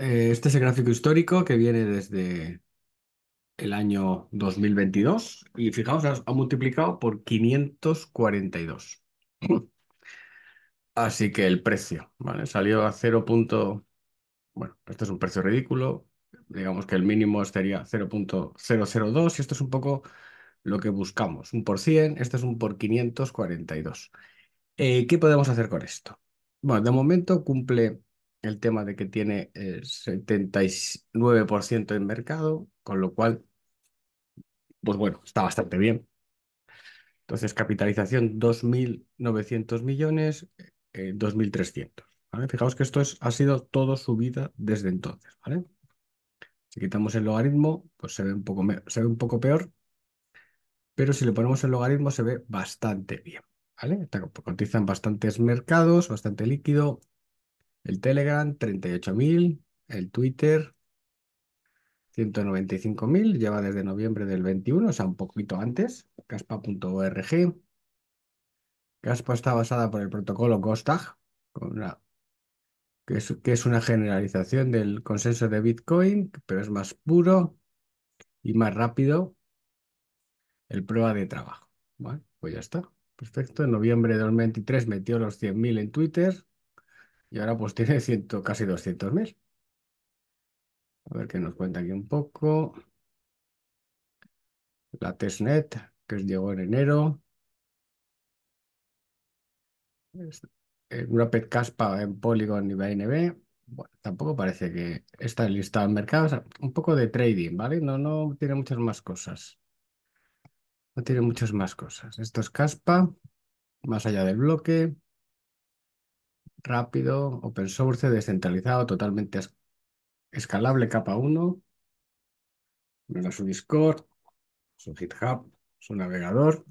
eh, este es el gráfico histórico que viene desde el año 2022 y fijaos, ha multiplicado por 542. Así que el precio, ¿vale? Salió a 0. Bueno, este es un precio ridículo. Digamos que el mínimo estaría 0.002 y esto es un poco lo que buscamos. Un por 100, este es un por 542. Eh, ¿Qué podemos hacer con esto? Bueno, de momento cumple el tema de que tiene el eh, 79% en mercado, con lo cual, pues bueno, está bastante bien. Entonces, capitalización 2.900 millones, 2.300. Eh, Fijaos que esto ha sido todo vida desde entonces. Si quitamos el logaritmo, pues se ve un poco, se ve un poco peor, pero si le ponemos el logaritmo se ve bastante bien. ¿Vale? Cotizan bastantes mercados, bastante líquido, el Telegram, 38.000. El Twitter, 195.000. Lleva desde noviembre del 21, o sea, un poquito antes. Caspa.org. Caspa está basada por el protocolo GOSTAG, que, es, una generalización del consenso de Bitcoin, pero es más puro y más rápido el prueba de trabajo. Bueno, pues ya está. Perfecto. En noviembre de 2023 metió los 100.000 en Twitter. Y ahora pues tiene ciento, casi 200.000. A ver qué nos cuenta aquí un poco. La testnet, que llegó en enero. Eh, una e caspa en Polygon y BNB. tampoco parece que está listado en mercados. O un poco de trading, ¿vale? No, no tiene muchas más cosas. No tiene muchas más cosas. Esto es Caspa, más allá del bloque rápido, open source, descentralizado, totalmente escalable, capa 1. Es su Discord, su GitHub, su navegador,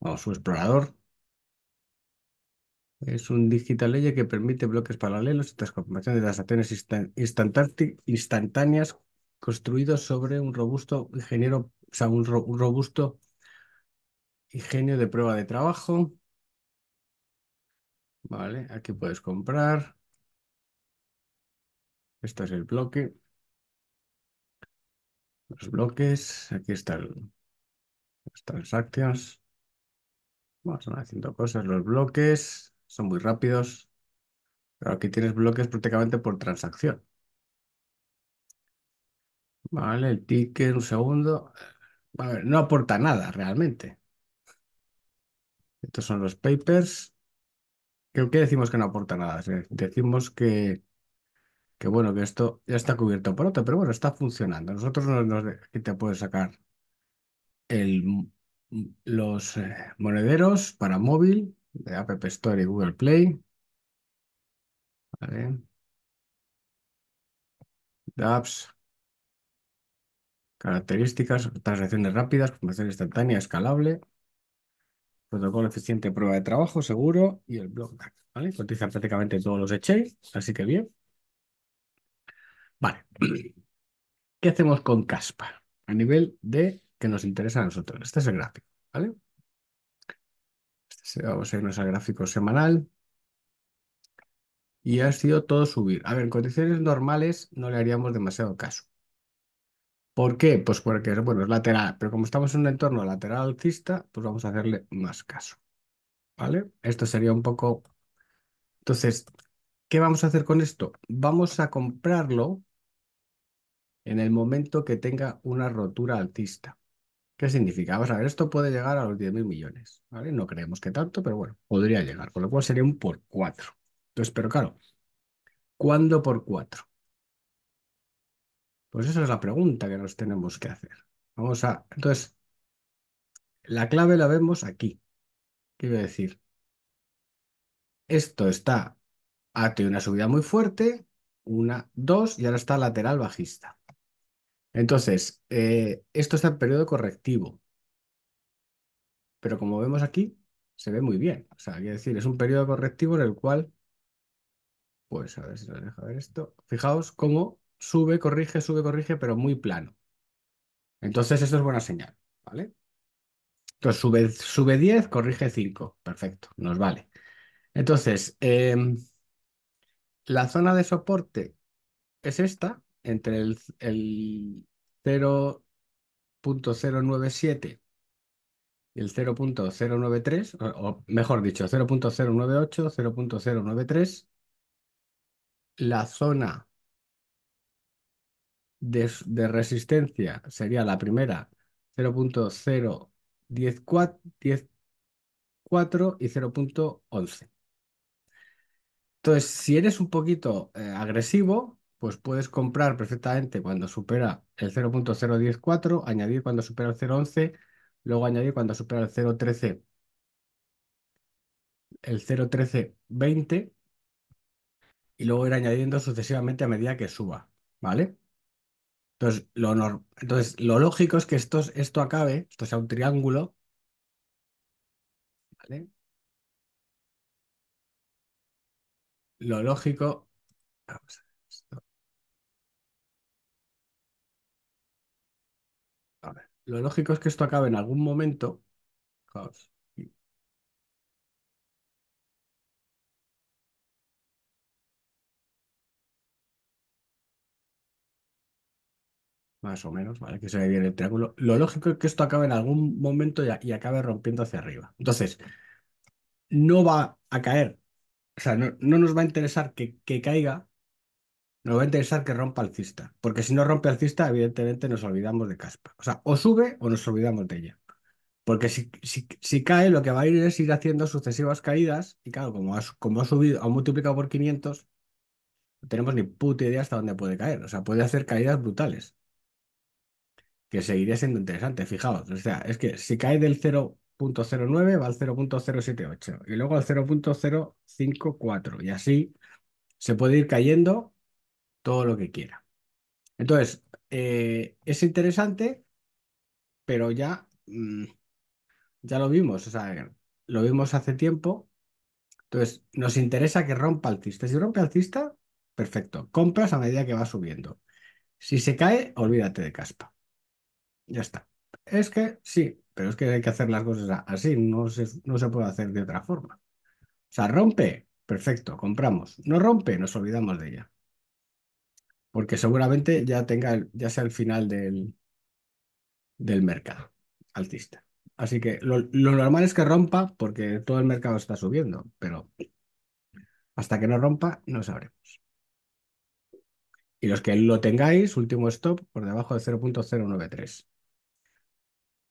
o su explorador. Es un digital ley que permite bloques paralelos y transformaciones de acciones instantáneas construidos sobre un robusto ingeniero, o sea, un robusto ingenio de prueba de trabajo. Vale, aquí puedes comprar. Esto es el bloque. Los bloques. Aquí está el, las transacciones. Vamos haciendo cosas. Los bloques son muy rápidos. Pero aquí tienes bloques prácticamente por transacción. Vale, el ticket, un segundo. no aporta nada realmente. Estos son los papers. ¿Qué, decimos que no aporta nada? decimos que, que, bueno, que esto ya está cubierto por otro, pero bueno, está funcionando. Nosotros nos aquí te puedes sacar el, los eh, monederos para móvil de App Store y Google Play. Vale. Apps. Características, transacciones rápidas, conversión instantánea, escalable protocolo eficiente prueba de trabajo, seguro y el blockback, ¿vale? Cotizan prácticamente todos los exchanges, así que bien. Vale. ¿Qué hacemos con Caspa a nivel de que nos interesa a nosotros? Este es el gráfico, ¿vale? Este vamos a irnos al gráfico semanal. Y ha sido todo subir. A ver, en condiciones normales no le haríamos demasiado caso. ¿Por qué? Pues porque bueno, es lateral, pero como estamos en un entorno lateral alcista, pues vamos a hacerle más caso. ¿Vale? Esto sería un poco... Entonces, ¿qué vamos a hacer con esto? Vamos a comprarlo en el momento que tenga una rotura alcista. ¿Qué significa? Vamos a ver, esto puede llegar a los 10.000 millones, ¿vale? No creemos que tanto, pero bueno, podría llegar, con lo cual sería un por 4. Entonces, pero claro, ¿cuándo por 4? Pues esa es la pregunta que nos tenemos que hacer. Vamos a, entonces, la clave la vemos aquí. Quiero decir, esto está ha una subida muy fuerte, una, dos, y ahora está lateral bajista. Entonces, eh, esto está en periodo correctivo. Pero como vemos aquí, se ve muy bien. O sea, quiero decir, es un periodo correctivo en el cual, pues a ver si lo deja ver esto. Fijaos cómo sube, corrige, sube, corrige, pero muy plano. Entonces, eso es buena señal, ¿vale? Entonces, sube, sube 10, corrige 5. Perfecto, nos vale. Entonces, em, la zona de soporte es esta, entre el, el 0.097 y el 0.093, o, mejor dicho, 0.098, 0.093. La zona de, resistencia sería la primera 0.014 y 0.11. Entonces, si eres un poquito eh, agresivo, pues puedes comprar perfectamente cuando supera el 0.014, añadir cuando supera el 0.11, luego añadir cuando supera el 0.13, el 0.13.20 y luego ir añadiendo sucesivamente a medida que suba, ¿vale? Entonces, lo, Entonces, lo lógico es que esto, esto acabe, esto sea un triángulo. ¿Vale? Lo lógico. Lo lógico es que esto acabe en algún momento. más o menos, ¿vale? Que se ve bien el triángulo. Lo lógico es que esto acabe en algún momento y, y acabe rompiendo hacia arriba. Entonces, no va a caer, o sea, no, no nos va a interesar que, caiga, nos va a interesar que rompa alcista, porque si no rompe alcista, evidentemente nos olvidamos de Caspa. O sea, o sube o nos olvidamos de ella. Porque si, si, cae, lo que va a ir es ir haciendo sucesivas caídas, y claro, como ha, como ha subido, ha multiplicado por 500, no tenemos ni puta idea hasta dónde puede caer. O sea, puede hacer caídas brutales que seguiría siendo interesante, fijaos. O sea, es que si cae del 0.09 va al 0.078 y luego al 0.054 y así se puede ir cayendo todo lo que quiera. Entonces, eh, es interesante, pero ya, mm, ya lo vimos, o sea, lo vimos hace tiempo. Entonces, nos interesa que rompa alcista. Si rompe alcista, perfecto. Compras a medida que va subiendo. Si se cae, olvídate de caspa. Ya está. Es que sí, pero es que hay que hacer las cosas así, no se, no se puede hacer de otra forma. O sea, rompe, perfecto, compramos. No rompe, nos olvidamos de ella. Porque seguramente ya tenga, ya sea el final del, del mercado altista. Así que lo, lo, normal es que rompa porque todo el mercado está subiendo, pero hasta que no rompa no sabremos. Y los que lo tengáis, último stop por debajo de 0.093.